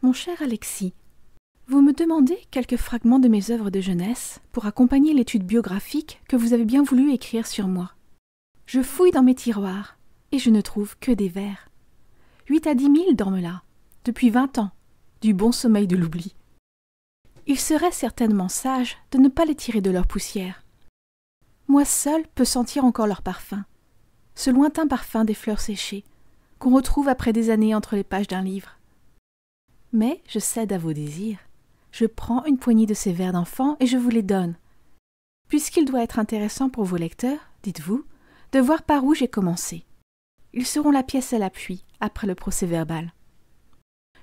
Mon cher Alexis, vous me demandez quelques fragments de mes œuvres de jeunesse pour accompagner l'étude biographique que vous avez bien voulu écrire sur moi. Je fouille dans mes tiroirs et je ne trouve que des vers. Huit à dix mille dorment là, depuis vingt ans, du bon sommeil de l'oubli. Il serait certainement sage de ne pas les tirer de leur poussière. Moi seul peux sentir encore leur parfum, ce lointain parfum des fleurs séchées, qu'on retrouve après des années entre les pages d'un livre. Mais je cède à vos désirs. Je prends une poignée de ces vers d'enfant et je vous les donne. Puisqu'il doit être intéressant pour vos lecteurs, dites-vous, de voir par où j'ai commencé. Ils seront la pièce à l'appui après le procès verbal.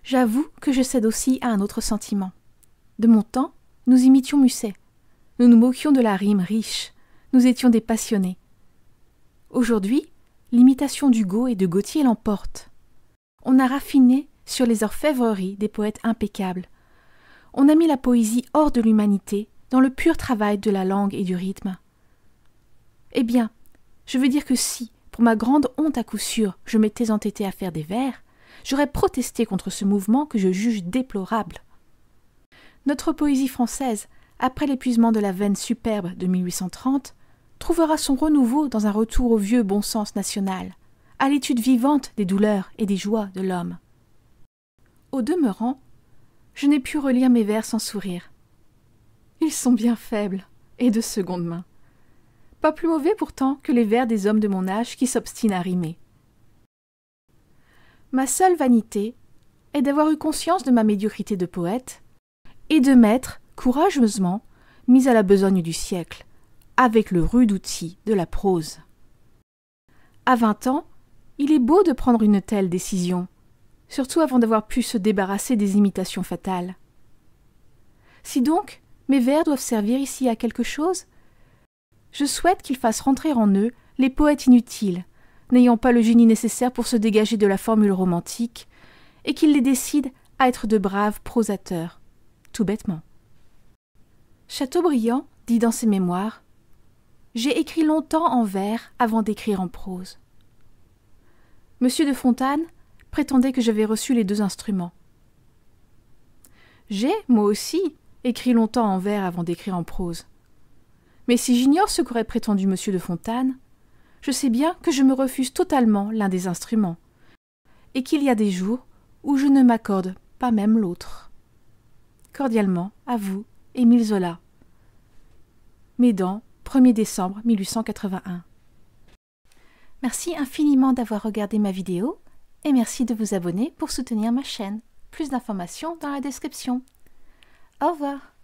J'avoue que je cède aussi à un autre sentiment. De mon temps, nous imitions Musset. Nous nous moquions de la rime riche. Nous étions des passionnés. Aujourd'hui, l'imitation d'Hugo et de Gautier l'emporte. On a raffiné sur les orfèvreries des poètes impeccables. On a mis la poésie hors de l'humanité, dans le pur travail de la langue et du rythme. Eh bien, je veux dire que si, pour ma grande honte à coup sûr, je m'étais entêté à faire des vers, j'aurais protesté contre ce mouvement que je juge déplorable. Notre poésie française, après l'épuisement de la veine superbe de 1830, trouvera son renouveau dans un retour au vieux bon sens national, à l'étude vivante des douleurs et des joies de l'homme demeurant, je n'ai pu relire mes vers sans sourire. Ils sont bien faibles et de seconde main. Pas plus mauvais pourtant que les vers des hommes de mon âge qui s'obstinent à rimer. Ma seule vanité est d'avoir eu conscience de ma médiocrité de poète et de m'être, courageusement, mis à la besogne du siècle, avec le rude outil de la prose. À vingt ans, il est beau de prendre une telle décision, surtout avant d'avoir pu se débarrasser des imitations fatales. Si donc mes vers doivent servir ici à quelque chose, je souhaite qu'ils fassent rentrer en eux les poètes inutiles, n'ayant pas le génie nécessaire pour se dégager de la formule romantique, et qu'ils les décident à être de braves prosateurs, tout bêtement. Chateaubriand dit dans ses mémoires J'ai écrit longtemps en vers avant d'écrire en prose. Monsieur de Fontane prétendait que j'avais reçu les deux instruments. J'ai, moi aussi, écrit longtemps en vers avant d'écrire en prose. Mais si j'ignore ce qu'aurait prétendu M. de Fontaine, je sais bien que je me refuse totalement l'un des instruments, et qu'il y a des jours où je ne m'accorde pas même l'autre. Cordialement, à vous, Émile Zola. Médan, 1er décembre 1881. Merci infiniment d'avoir regardé ma vidéo et merci de vous abonner pour soutenir ma chaîne. Plus d'informations dans la description. Au revoir